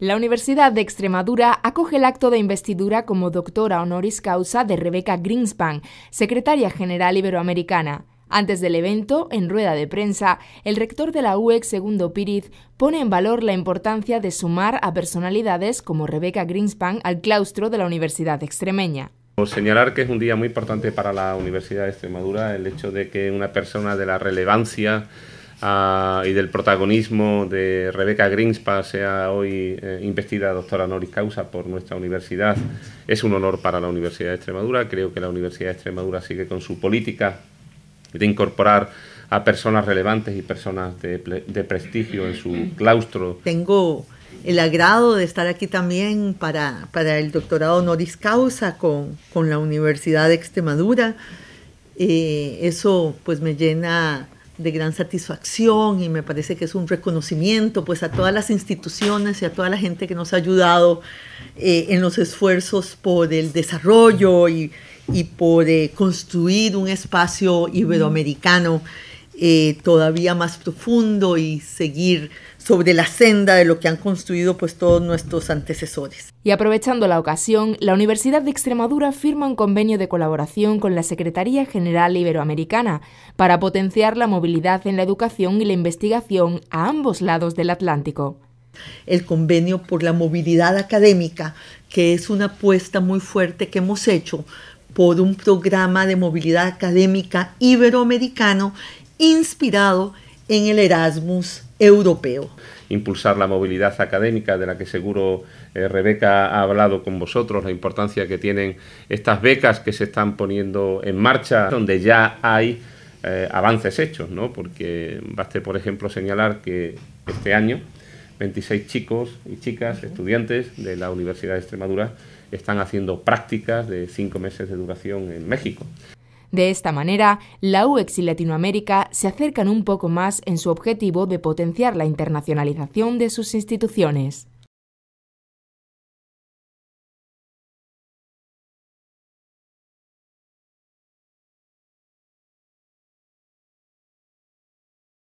La Universidad de Extremadura acoge el acto de investidura como doctora honoris causa de Rebeca Greenspan, secretaria general iberoamericana. Antes del evento, en rueda de prensa, el rector de la UEX, Segundo Píriz, pone en valor la importancia de sumar a personalidades como Rebeca Greenspan al claustro de la Universidad extremeña. Señalar que es un día muy importante para la Universidad de Extremadura el hecho de que una persona de la relevancia Ah, y del protagonismo de Rebeca Grinspa sea hoy eh, investida doctora honoris causa por nuestra universidad. Es un honor para la Universidad de Extremadura. Creo que la Universidad de Extremadura sigue con su política de incorporar a personas relevantes y personas de, prestigio en su claustro. Tengo el agrado de estar aquí también para, para el doctorado honoris causa con, con la Universidad de Extremadura. Eh, eso pues me llena de gran satisfacción y me parece que es un reconocimiento pues a todas las instituciones y a toda la gente que nos ha ayudado eh, en los esfuerzos por el desarrollo y, por eh, construir un espacio iberoamericano eh, todavía más profundo y seguir sobre la senda de lo que han construido pues todos nuestros antecesores. Y aprovechando la ocasión, la Universidad de Extremadura firma un convenio de colaboración con la Secretaría General Iberoamericana para potenciar la movilidad en la educación y la investigación a ambos lados del Atlántico. El convenio por la movilidad académica, que es una apuesta muy fuerte que hemos hecho por un programa de movilidad académica iberoamericano inspirado en el Erasmus europeo. Impulsar la movilidad académica de la que seguro eh, Rebeca ha hablado con vosotros, la importancia que tienen estas becas que se están poniendo en marcha, donde ya hay eh, avances hechos, ¿no? porque baste, por ejemplo, señalar que este año 26 chicos y chicas, estudiantes de la Universidad de Extremadura, están haciendo prácticas de cinco meses de duración en México. De esta manera, la UEX y Latinoamérica se acercan un poco más en su objetivo de potenciar la internacionalización de sus instituciones.